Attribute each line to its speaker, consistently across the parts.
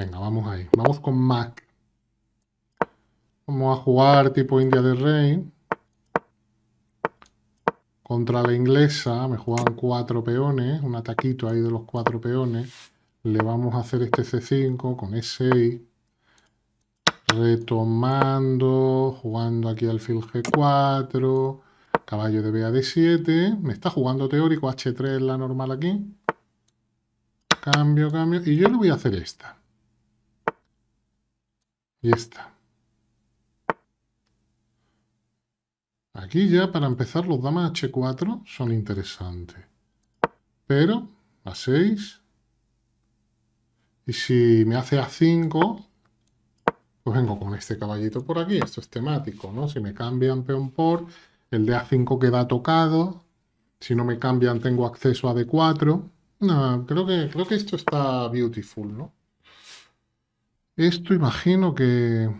Speaker 1: Venga, vamos ahí. Vamos con Mac. Vamos a jugar tipo India de Rey. Contra la inglesa me juegan cuatro peones, un ataquito ahí de los cuatro peones. Le vamos a hacer este C5 con E6. Retomando, jugando aquí alfil G4, caballo de B a D7. Me está jugando teórico H3 la normal aquí. Cambio, cambio. Y yo le voy a hacer esta. Y está. Aquí ya para empezar los damas H4 son interesantes. Pero a 6. Y si me hace A5, pues vengo con este caballito por aquí. Esto es temático, ¿no? Si me cambian peón por, el de A5 queda tocado. Si no me cambian tengo acceso a D4. No, creo que, creo que esto está beautiful, ¿no? Esto imagino que,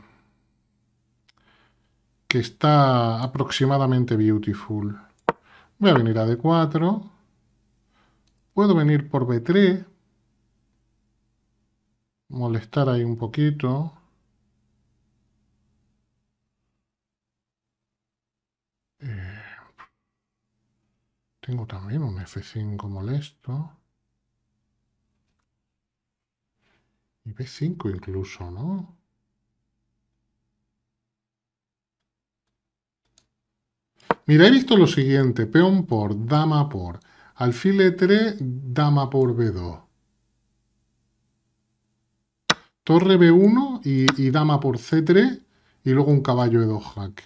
Speaker 1: que está aproximadamente beautiful. Voy a venir a D4. Puedo venir por B3. Molestar ahí un poquito. Eh, tengo también un F5 molesto. Y B5 incluso, ¿no? Mira, he visto lo siguiente. Peón por, dama por. Alfil E3, dama por B2. Torre B1 y, dama por C3 y luego un caballo E2 hack.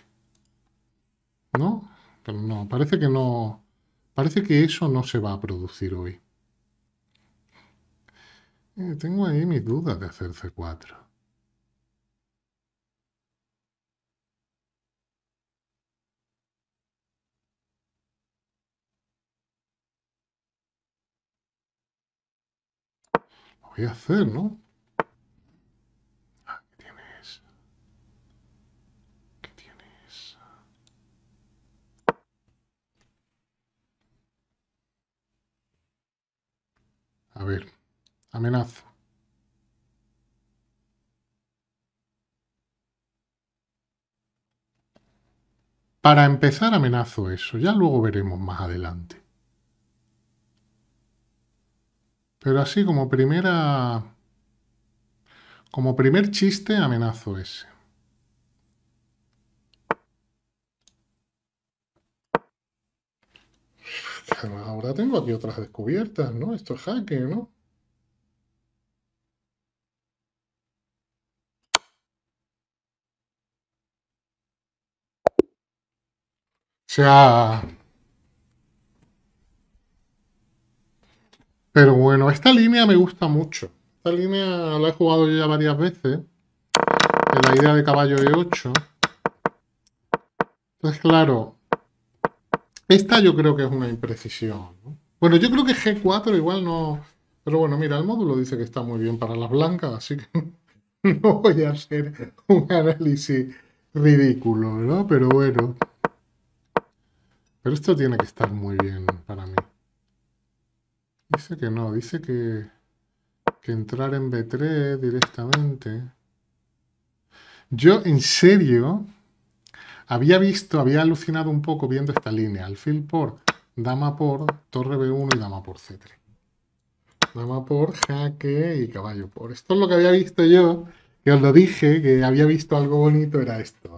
Speaker 1: ¿No? Pero no, parece que no... Parece que eso no se va a producir hoy. Eh, tengo ahí mis dudas de hacer C4. Lo voy a hacer, ¿no? tienes. Ah, ¿Qué tienes. A ver. Amenazo. Para empezar amenazo eso, ya luego veremos más adelante. Pero así como primera... Como primer chiste amenazo ese. ahora tengo aquí otras descubiertas, ¿no? Esto es hacking, ¿no? pero bueno, esta línea me gusta mucho. Esta línea la he jugado ya varias veces. En la idea de caballo E8. Entonces, claro, esta yo creo que es una imprecisión. Bueno, yo creo que G4 igual no... Pero bueno, mira, el módulo dice que está muy bien para las blancas, así que no voy a hacer un análisis ridículo, ¿no? Pero bueno... Pero esto tiene que estar muy bien para mí. Dice que no, dice que, entrar en B3 directamente. Yo, en serio, había visto, había alucinado un poco viendo esta línea. Alfil por, dama por, torre B1 y dama por C3. Dama por, jaque y caballo por. Esto es lo que había visto yo, que os lo dije, que había visto algo bonito, era esto.